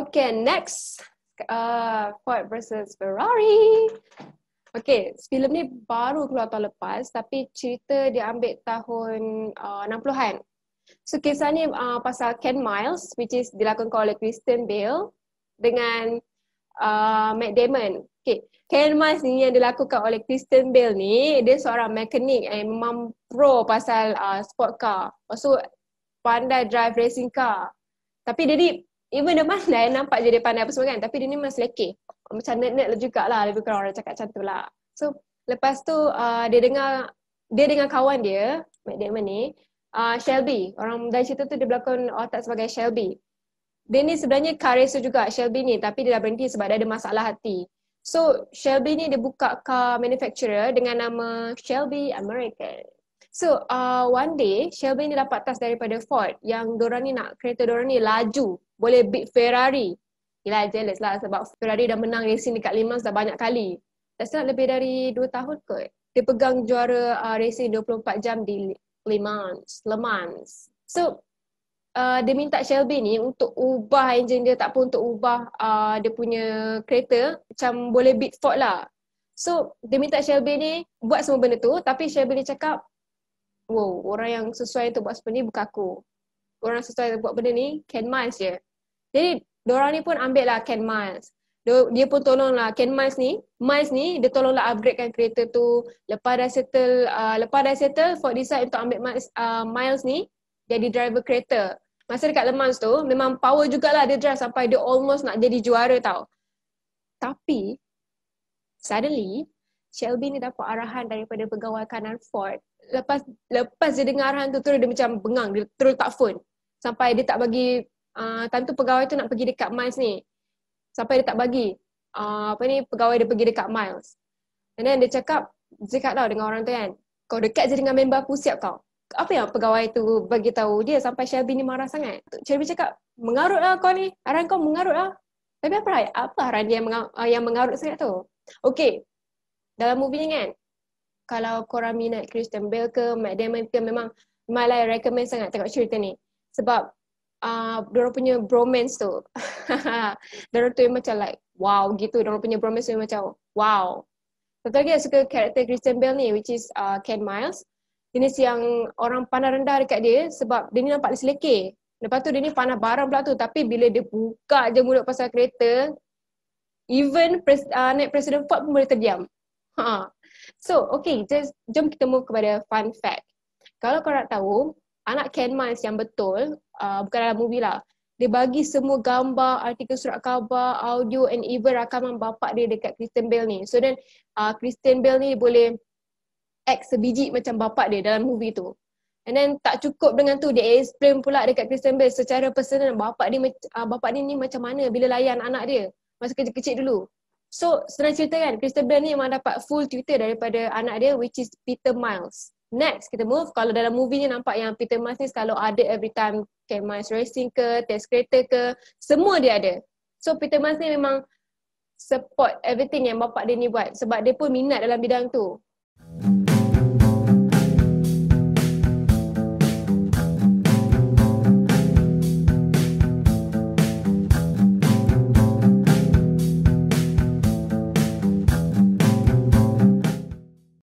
Okay, next uh, Ford versus Ferrari. Okay, filem ni baru keluar tahun lepas tapi cerita dia ambil tahun uh, 60-an. So kisah ni uh, pasal Ken Miles which is dilakonkan oleh Kristen Bale dengan uh, Matt Damon. Okay, Ken Miles ni yang dilakukan oleh Kristen Bale ni dia seorang mekanik yang memang pro pasal uh, sport car. maksud pandai drive racing car. Tapi dia ni Even dia pandai, nampak je dia pandai apa semua kan. Tapi dia ni memang selekeh. Macam nerd-nerd lah jugalah. Lebih kurang orang cakap macam tu lah. So, lepas tu uh, dia dengar dia dengan kawan dia, Matt Damon ni, uh, Shelby. Orang dari cerita tu dia berlakon otak sebagai Shelby. Dia ni sebenarnya karesu juga Shelby ni tapi dia dah berhenti sebab dia ada masalah hati. So Shelby ni dia buka car manufacturer dengan nama Shelby American. So uh, one day Shelby ni dapat tas daripada Ford yang diorang ni nak kereta diorang ni laju boleh beat Ferrari. Yelah jealous lah sebab Ferrari dah menang racing dekat Le Mans dah banyak kali. Tak silap lebih dari 2 tahun kot. Dia pegang juara uh, racing 24 jam di Le Mans. Le Mans. So uh, dia minta Shelby ni untuk ubah engine dia tak pun untuk ubah uh, dia punya kereta macam boleh beat Ford lah. So dia minta Shelby ni buat semua benda tu tapi Shelby ni cakap wow, orang yang sesuai untuk buat benda ni bukan aku. Orang sesuai untuk buat benda ni, Ken Miles je. Jadi, diorang ni pun ambil lah Ken Miles. Dia pun tolong lah Ken Miles ni. Miles ni, dia tolong lah upgrade kan kereta tu. Lepas dah settle, uh, lepas dah settle, Ford decide untuk ambil Miles, uh, Miles ni jadi driver kereta. Masa dekat Le Mans tu, memang power jugalah dia drive sampai dia almost nak jadi juara tau. Tapi, suddenly, Shelby ni dapat arahan daripada pegawai kanan Ford. Lepas lepas dia dengar arahan tu terus dia macam bengang, dia terus tak phone. Sampai dia tak bagi uh, tu pegawai tu nak pergi dekat Miles ni. Sampai dia tak bagi. Uh, apa ni pegawai dia pergi dekat Miles. And then dia cakap, dia cakap tau lah dengan orang tu kan. Kau dekat je dengan member aku siap kau. Apa yang pegawai tu bagi tahu dia sampai Shelby ni marah sangat. Shelby cakap, mengarut lah kau ni. Arahan kau mengarut lah. Tapi apa, apa arahan dia yang, mengarut, uh, yang mengarut sangat tu? Okay, dalam movie ni kan kalau korang minat Kristen Bell ke Matt Damon ke memang Malai recommend sangat tengok cerita ni sebab uh, diorang punya bromance tu diorang tu yang macam like wow gitu diorang punya bromance tu yang macam wow satu lagi yang suka karakter Kristen Bell ni which is uh, Ken Miles jenis yang orang pandang rendah dekat dia sebab dia ni nampak seleke lepas tu dia ni pandang barang pula tu tapi bila dia buka je mulut pasal kereta even pres, uh, naik Presiden Ford pun boleh terdiam Ha. So okay just, Jom kita move kepada Fun fact Kalau korang tahu Anak Ken Miles yang betul uh, Bukan dalam movie lah Dia bagi semua gambar Artikel surat khabar Audio And even rakaman bapak dia Dekat Kristen Bell ni So then uh, Kristen Bell ni boleh Act sebiji macam bapak dia Dalam movie tu And then tak cukup dengan tu Dia explain pula dekat Kristen Bell Secara personal Bapak dia, uh, bapak dia ni macam mana Bila layan anak dia Masa kecil-kecil dulu So senang cerita kan Christabel ni memang dapat full tutor daripada anak dia which is Peter Miles. Next kita move kalau dalam movie ni nampak yang Peter Miles ni kalau ada every time Ken Miles Racing ke, test kereta ke, semua dia ada. So Peter Miles ni memang support everything yang bapak dia ni buat sebab dia pun minat dalam bidang tu. Mm-hmm.